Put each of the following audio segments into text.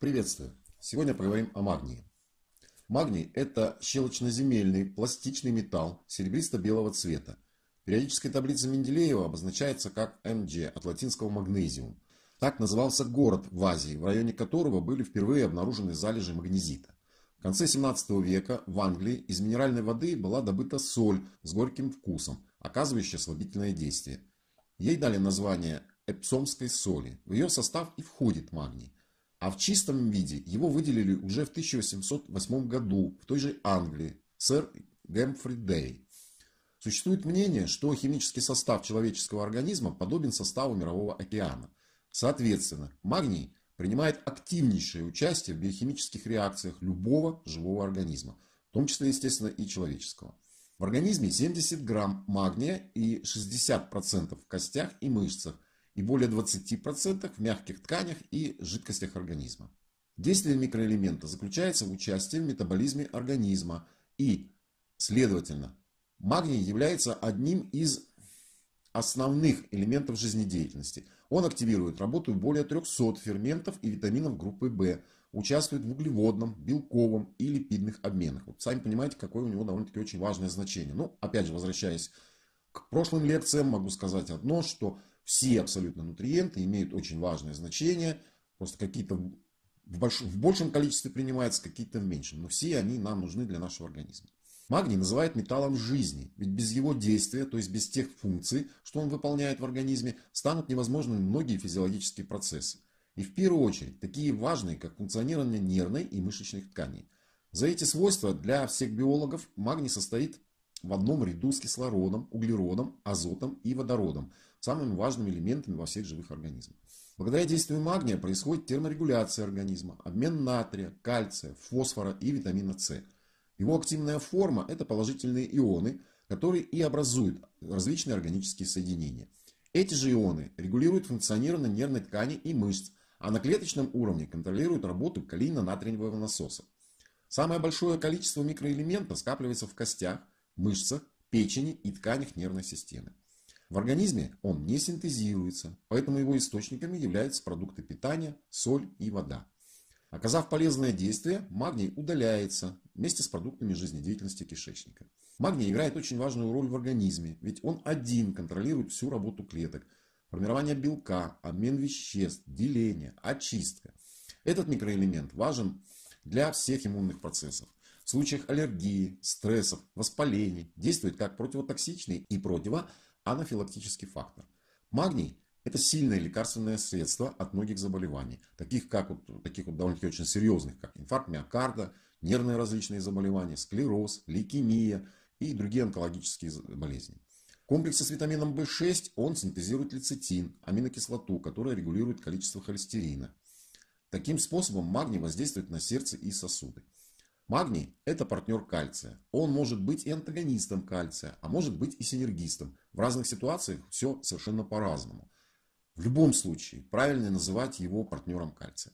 Приветствую! Сегодня поговорим о магнии. Магний – это щелочноземельный пластичный металл серебристо-белого цвета. В периодической таблице Менделеева обозначается как Мг от латинского магнезиум. Так назывался город в Азии, в районе которого были впервые обнаружены залежи магнезита. В конце 17 века в Англии из минеральной воды была добыта соль с горьким вкусом, оказывающая слабительное действие. Ей дали название эпсомской соли. В ее состав и входит магний а в чистом виде его выделили уже в 1808 году в той же Англии сэр Гэмфри Дэй. Существует мнение, что химический состав человеческого организма подобен составу Мирового океана. Соответственно, магний принимает активнейшее участие в биохимических реакциях любого живого организма, в том числе, естественно, и человеческого. В организме 70 грамм магния и 60% в костях и мышцах, и более 20% в мягких тканях и жидкостях организма. Действие микроэлемента заключается в участии в метаболизме организма и, следовательно, магний является одним из основных элементов жизнедеятельности. Он активирует работу более 300 ферментов и витаминов группы В, участвует в углеводном, белковом и липидных обменах. Вот сами понимаете, какое у него довольно-таки очень важное значение. Ну, опять же, возвращаясь к прошлым лекциям, могу сказать одно, что все абсолютно нутриенты имеют очень важное значение. Просто какие-то в, больш... в большем количестве принимаются, какие-то в меньшем. Но все они нам нужны для нашего организма. Магний называют металлом жизни, ведь без его действия, то есть без тех функций, что он выполняет в организме, станут невозможны многие физиологические процессы. И в первую очередь, такие важные, как функционирование нервной и мышечных тканей. За эти свойства для всех биологов магний состоит в одном ряду с кислородом, углеродом, азотом и водородом, самыми важными элементами во всех живых организмах. Благодаря действию магния происходит терморегуляция организма, обмен натрия, кальция, фосфора и витамина С. Его активная форма – это положительные ионы, которые и образуют различные органические соединения. Эти же ионы регулируют функционирование нервной ткани и мышц, а на клеточном уровне контролируют работу калийно-натриевого насоса. Самое большое количество микроэлемента скапливается в костях – мышцах, печени и тканях нервной системы. В организме он не синтезируется, поэтому его источниками являются продукты питания, соль и вода. Оказав полезное действие, магний удаляется вместе с продуктами жизнедеятельности кишечника. Магний играет очень важную роль в организме, ведь он один контролирует всю работу клеток, формирование белка, обмен веществ, деление, очистка. Этот микроэлемент важен для всех иммунных процессов в случаях аллергии, стрессов, воспалений, действует как противотоксичный и противоанафилактический фактор. Магний – это сильное лекарственное средство от многих заболеваний, таких как вот, таких вот довольно-таки очень серьезных, как инфаркт миокарда, нервные различные заболевания, склероз, лейкемия и другие онкологические болезни. В комплексе с витамином В6 он синтезирует лецитин, аминокислоту, которая регулирует количество холестерина. Таким способом магний воздействует на сердце и сосуды. Магний – это партнер кальция. Он может быть и антагонистом кальция, а может быть и синергистом. В разных ситуациях все совершенно по-разному. В любом случае, правильно называть его партнером кальция.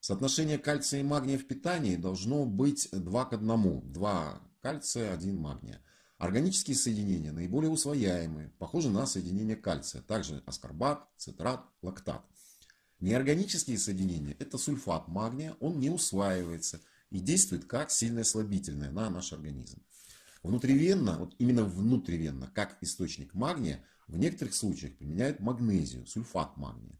Соотношение кальция и магния в питании должно быть 2 к 1. 2 кальция, 1 магния. Органические соединения наиболее усвояемые, похожи на соединения кальция, также аскорбат, цитрат, лактат. Неорганические соединения – это сульфат магния, он не усваивается – и действует как сильное слабительное на наш организм. Внутривенно, вот именно внутривенно, как источник магния, в некоторых случаях применяют магнезию, сульфат магния.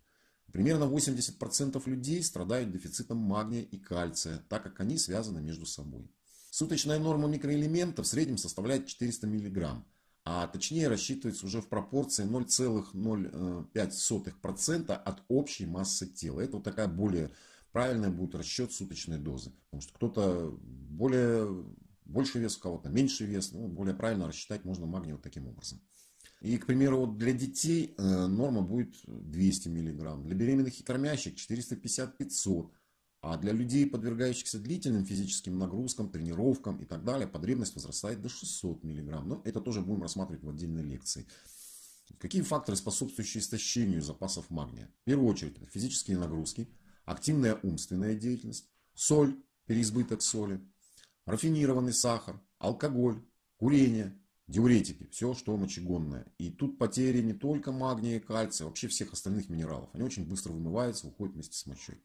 Примерно 80% людей страдают дефицитом магния и кальция, так как они связаны между собой. Суточная норма микроэлемента в среднем составляет 400 мг, а точнее рассчитывается уже в пропорции 0,05% э, от общей массы тела. Это вот такая более правильный будет расчет суточной дозы. Потому что кто-то более, больше вес, у кого-то меньше вес, ну, более правильно рассчитать можно магний вот таким образом. И, к примеру, вот для детей э, норма будет 200 мг, для беременных и кормящих 450-500 а для людей, подвергающихся длительным физическим нагрузкам, тренировкам и так далее, потребность возрастает до 600 мг. Но это тоже будем рассматривать в отдельной лекции. Какие факторы, способствующие истощению запасов магния? В первую очередь, это физические нагрузки – активная умственная деятельность, соль, переизбыток соли, рафинированный сахар, алкоголь, курение, диуретики, все, что мочегонное. И тут потери не только магния и кальция, вообще всех остальных минералов. Они очень быстро вымываются, уходят вместе с мочой.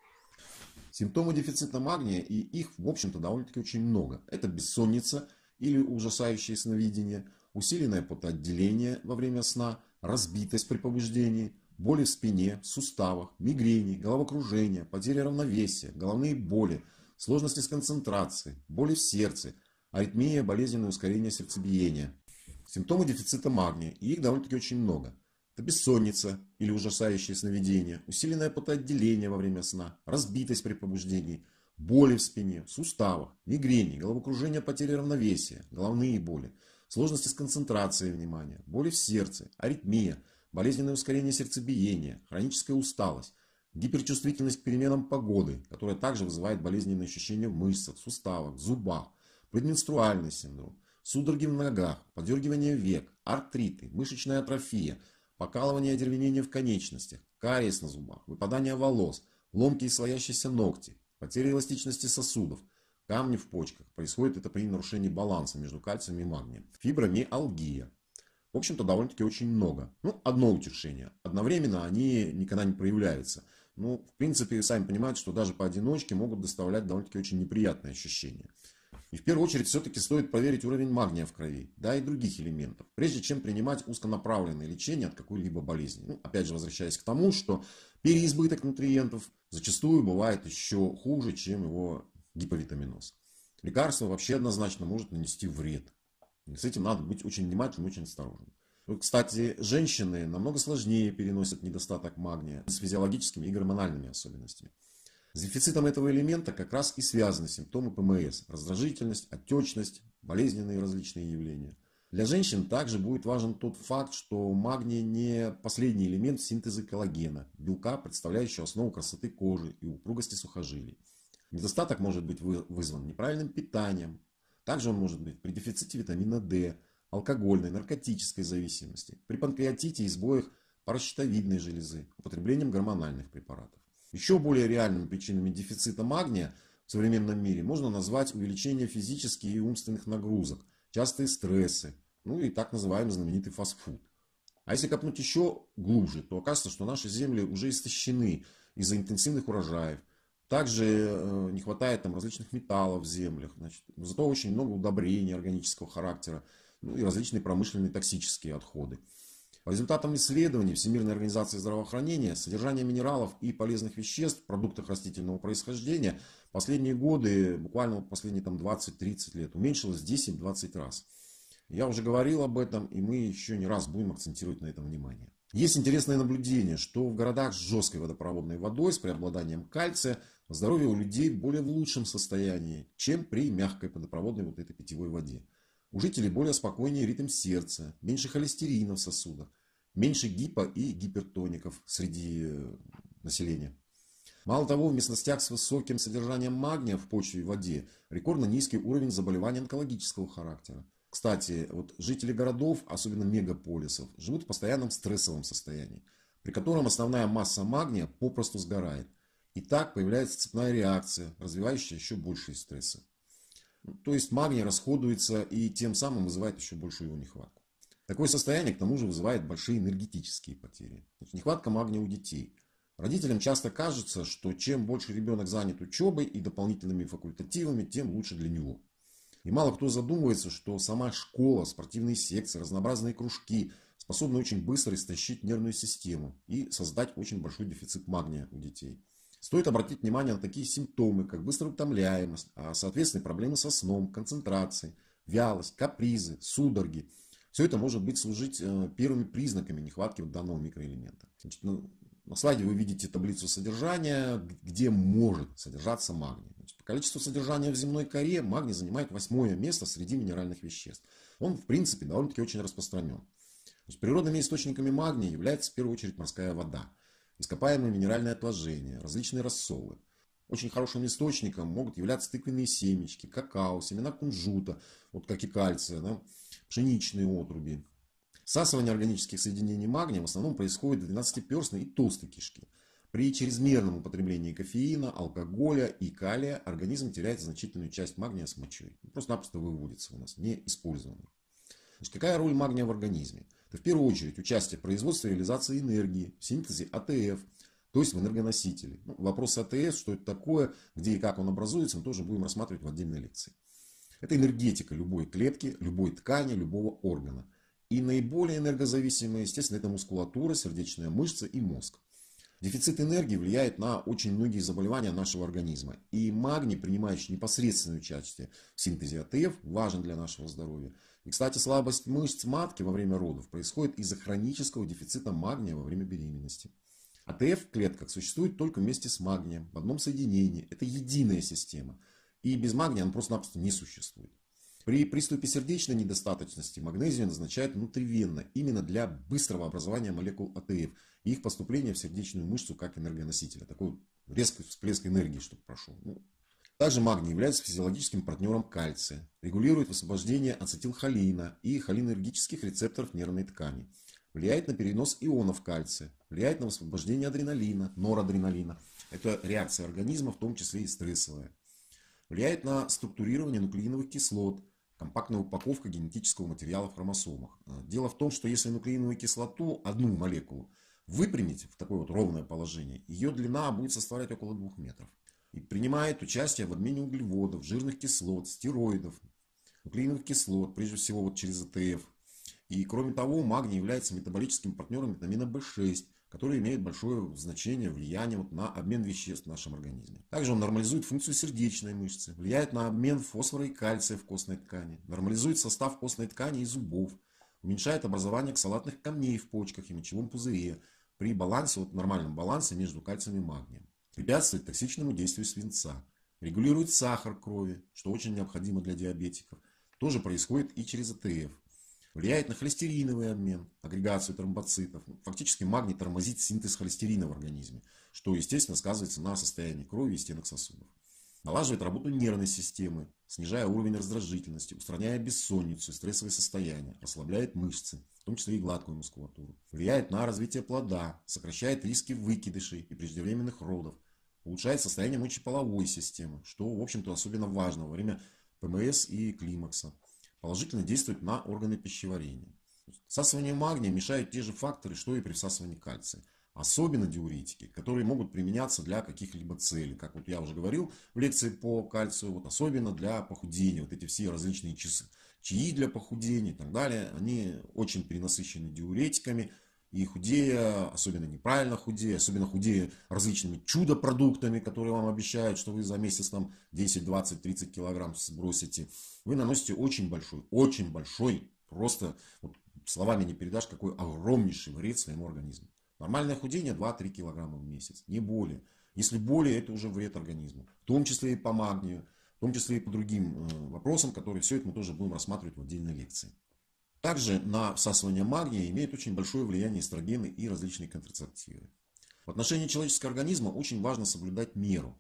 Симптомы дефицита магния, и их, в общем-то, довольно-таки очень много. Это бессонница или ужасающее сновидение, усиленное потоотделение во время сна, разбитость при побуждении – боли в спине, суставах, мигрени, головокружение, потеря равновесия, головные боли, сложности с концентрацией, боли в сердце, аритмия, болезненное ускорение сердцебиения. Симптомы дефицита магния, и их довольно-таки очень много. Это бессонница или ужасающее сновидение, усиленное потоотделение во время сна, разбитость при побуждении, боли в спине, суставах, мигрени, головокружение, потери равновесия, головные боли, сложности с концентрацией внимания, боли в сердце, аритмия – болезненное ускорение сердцебиения, хроническая усталость, гиперчувствительность к переменам погоды, которая также вызывает болезненные ощущения в мышцах, суставах, зубах, предменструальный синдром, судороги в ногах, подергивание век, артриты, мышечная атрофия, покалывание и одервенение в конечностях, кариес на зубах, выпадание волос, ломки и слоящиеся ногти, потеря эластичности сосудов, камни в почках. Происходит это при нарушении баланса между кальцием и магнием. Фибромиалгия в общем-то, довольно-таки очень много. Ну, одно утешение. Одновременно они никогда не проявляются. Ну, в принципе, сами понимаете, что даже поодиночке могут доставлять довольно-таки очень неприятные ощущения. И в первую очередь все-таки стоит проверить уровень магния в крови, да и других элементов, прежде чем принимать узконаправленное лечение от какой-либо болезни. Ну, опять же, возвращаясь к тому, что переизбыток нутриентов зачастую бывает еще хуже, чем его гиповитаминоз. Лекарство вообще однозначно может нанести вред с этим надо быть очень внимательным, очень осторожным. Ну, кстати, женщины намного сложнее переносят недостаток магния с физиологическими и гормональными особенностями. С дефицитом этого элемента как раз и связаны симптомы ПМС – раздражительность, отечность, болезненные различные явления. Для женщин также будет важен тот факт, что магний не последний элемент синтеза коллагена, белка, представляющего основу красоты кожи и упругости сухожилий. Недостаток может быть вызван неправильным питанием, также он может быть при дефиците витамина D, алкогольной, наркотической зависимости, при панкреатите и сбоях паращитовидной железы, употреблением гормональных препаратов. Еще более реальными причинами дефицита магния в современном мире можно назвать увеличение физических и умственных нагрузок, частые стрессы, ну и так называемый знаменитый фастфуд. А если копнуть еще глубже, то окажется, что наши земли уже истощены из-за интенсивных урожаев, также э, не хватает там различных металлов в землях. Значит, зато очень много удобрений органического характера. Ну и различные промышленные токсические отходы. По результатам исследований Всемирной организации здравоохранения содержание минералов и полезных веществ в продуктах растительного происхождения последние годы, буквально последние там 20-30 лет, уменьшилось 10-20 раз. Я уже говорил об этом, и мы еще не раз будем акцентировать на этом внимание. Есть интересное наблюдение, что в городах с жесткой водопроводной водой, с преобладанием кальция, здоровье у людей более в лучшем состоянии, чем при мягкой водопроводной вот этой питьевой воде. У жителей более спокойнее ритм сердца, меньше холестерина в сосудах, меньше гипо- и гипертоников среди э, населения. Мало того, в местностях с высоким содержанием магния в почве и воде рекордно низкий уровень заболеваний онкологического характера. Кстати, вот жители городов, особенно мегаполисов, живут в постоянном стрессовом состоянии, при котором основная масса магния попросту сгорает. И так появляется цепная реакция, развивающая еще большие стрессы. Ну, то есть магний расходуется и тем самым вызывает еще большую его нехватку. Такое состояние, к тому же, вызывает большие энергетические потери. Значит, нехватка магния у детей. Родителям часто кажется, что чем больше ребенок занят учебой и дополнительными факультативами, тем лучше для него. И мало кто задумывается, что сама школа, спортивные секции, разнообразные кружки способны очень быстро истощить нервную систему и создать очень большой дефицит магния у детей. Стоит обратить внимание на такие симптомы, как быстрая утомляемость, а соответственно проблемы со сном, концентрацией, вялость, капризы, судороги. Все это может быть служить э, первыми признаками нехватки данного микроэлемента. Значит, ну, на слайде вы видите таблицу содержания, где может содержаться магний. Значит, по количеству содержания в земной коре магний занимает восьмое место среди минеральных веществ. Он, в принципе, довольно-таки очень распространен. Значит, природными источниками магния является в первую очередь морская вода, ископаемые минеральные отложения, различные рассолы. Очень хорошим источником могут являться тыквенные семечки, какао, семена кунжута, вот как и кальция, да, пшеничные отруби, Всасывание органических соединений магния в основном происходит в 12-перстной и толстой кишке. При чрезмерном употреблении кофеина, алкоголя и калия организм теряет значительную часть магния с мочой. Ну, просто-напросто выводится у нас, не использованный. Значит, какая роль магния в организме? Это в первую очередь участие в производстве и реализации энергии, в синтезе АТФ, то есть в энергоносителе. Ну, вопрос АТФ, что это такое, где и как он образуется, мы тоже будем рассматривать в отдельной лекции. Это энергетика любой клетки, любой ткани, любого органа. И наиболее энергозависимые, естественно, это мускулатура, сердечная мышца и мозг. Дефицит энергии влияет на очень многие заболевания нашего организма. И магний, принимающий непосредственное участие в синтезе АТФ, важен для нашего здоровья. И, кстати, слабость мышц матки во время родов происходит из-за хронического дефицита магния во время беременности. АТФ в клетках существует только вместе с магнием в одном соединении. Это единая система. И без магния он просто-напросто не существует. При приступе сердечной недостаточности магнезию назначают внутривенно, именно для быстрого образования молекул АТФ и их поступления в сердечную мышцу как энергоносителя. Такой резкий всплеск энергии, чтобы прошел. Ну, также магний является физиологическим партнером кальция, регулирует высвобождение ацетилхолина и холинергических рецепторов нервной ткани, влияет на перенос ионов кальция, влияет на высвобождение адреналина, норадреналина. Это реакция организма, в том числе и стрессовая. Влияет на структурирование нуклеиновых кислот, компактная упаковка генетического материала в хромосомах. Э, дело в том, что если нуклеиновую кислоту, одну молекулу, выпрямить в такое вот ровное положение, ее длина будет составлять около двух метров. И принимает участие в обмене углеводов, жирных кислот, стероидов, нуклеиновых кислот, прежде всего вот через АТФ. И кроме того, магний является метаболическим партнером витамина В6, которые имеют большое значение, влияние вот на обмен веществ в нашем организме. Также он нормализует функцию сердечной мышцы, влияет на обмен фосфора и кальция в костной ткани, нормализует состав костной ткани и зубов, уменьшает образование ксалатных камней в почках и мочевом пузыре при балансе, вот нормальном балансе между кальцием и магнием, препятствует токсичному действию свинца, регулирует сахар крови, что очень необходимо для диабетиков, тоже происходит и через АТФ влияет на холестериновый обмен, агрегацию тромбоцитов. Фактически магний тормозит синтез холестерина в организме, что, естественно, сказывается на состоянии крови и стенок сосудов. Налаживает работу нервной системы, снижая уровень раздражительности, устраняя бессонницу и стрессовые состояния, расслабляет мышцы, в том числе и гладкую мускулатуру. Влияет на развитие плода, сокращает риски выкидышей и преждевременных родов, улучшает состояние мочеполовой системы, что, в общем-то, особенно важно во время ПМС и климакса положительно действует на органы пищеварения. Всасыванию магния мешают те же факторы, что и при всасывании кальция. Особенно диуретики, которые могут применяться для каких-либо целей. Как вот я уже говорил в лекции по кальцию, вот особенно для похудения. Вот эти все различные часы, чаи для похудения и так далее. Они очень перенасыщены диуретиками и худея, особенно неправильно худея, особенно худея различными чудо-продуктами, которые вам обещают, что вы за месяц там 10, 20, 30 килограмм сбросите, вы наносите очень большой, очень большой, просто вот словами не передашь, какой огромнейший вред своему организму. Нормальное худение 2-3 килограмма в месяц, не более. Если более, это уже вред организму, в том числе и по магнию, в том числе и по другим э, вопросам, которые все это мы тоже будем рассматривать в отдельной лекции. Также на всасывание магния имеют очень большое влияние эстрогены и различные контрацептивы. В отношении человеческого организма очень важно соблюдать меру.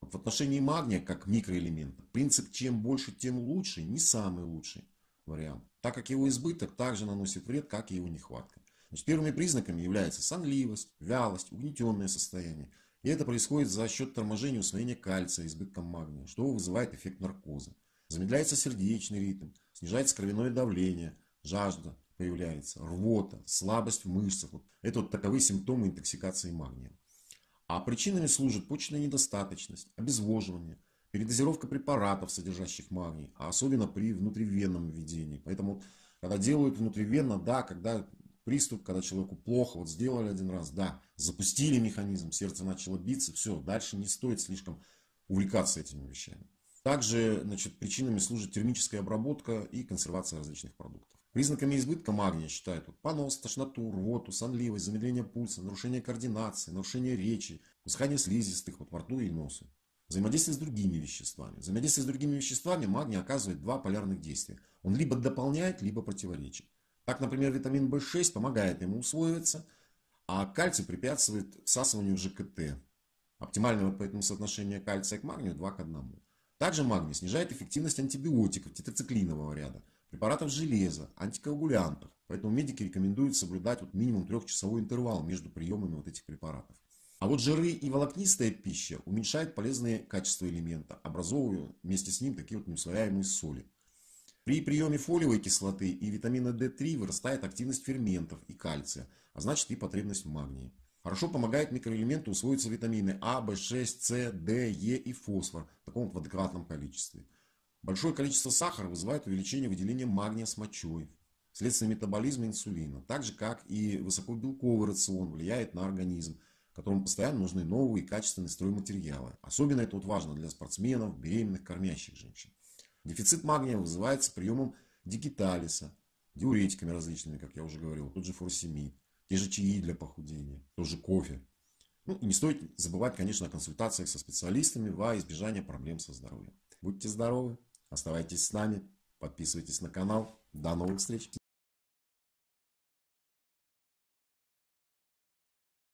В отношении магния, как микроэлемента, принцип «чем больше, тем лучше» не самый лучший вариант, так как его избыток также наносит вред, как и его нехватка. Значит, первыми признаками являются сонливость, вялость, угнетенное состояние. И это происходит за счет торможения усвоения кальция избытком магния, что вызывает эффект наркоза. Замедляется сердечный ритм, снижается кровяное давление – жажда появляется, рвота, слабость в мышцах. Вот это вот таковы симптомы интоксикации магнием. А причинами служит почечная недостаточность, обезвоживание, передозировка препаратов, содержащих магний, а особенно при внутривенном введении. Поэтому, когда делают внутривенно, да, когда приступ, когда человеку плохо, вот сделали один раз, да, запустили механизм, сердце начало биться, все, дальше не стоит слишком увлекаться этими вещами. Также значит, причинами служит термическая обработка и консервация различных продуктов. Признаками избытка магния считают понос, тошноту, рвоту, сонливость, замедление пульса, нарушение координации, нарушение речи, пускание слизистых вот, во рту и носа. Взаимодействие с другими веществами. Взаимодействие с другими веществами магний оказывает два полярных действия. Он либо дополняет, либо противоречит. Так, например, витамин В6 помогает ему усвоиться, а кальций препятствует всасыванию ЖКТ. Оптимального поэтому соотношения кальция к магнию 2 к 1. Также магний снижает эффективность антибиотиков тетрациклинового ряда – препаратов железа, антикоагулянтов. Поэтому медики рекомендуют соблюдать вот минимум трехчасовой интервал между приемами вот этих препаратов. А вот жиры и волокнистая пища уменьшают полезные качества элемента, образовывая вместе с ним такие вот неусвояемые соли. При приеме фолиевой кислоты и витамина D3 вырастает активность ферментов и кальция, а значит и потребность в магнии. Хорошо помогает микроэлементу усвоиться витамины А, В6, С, Д, Е и фосфор в таком вот в адекватном количестве. Большое количество сахара вызывает увеличение выделения магния с мочой, вследствие метаболизма инсулина, так же как и высокобелковый рацион влияет на организм, которому постоянно нужны новые и качественные стройматериалы. Особенно это вот важно для спортсменов, беременных, кормящих женщин. Дефицит магния вызывается приемом дигиталиса, диуретиками различными, как я уже говорил, тот же фуросемид, те же чаи для похудения, тот же кофе. Ну, и не стоит забывать, конечно, о консультациях со специалистами во избежание проблем со здоровьем. Будьте здоровы! Оставайтесь с нами, подписывайтесь на канал. До новых встреч!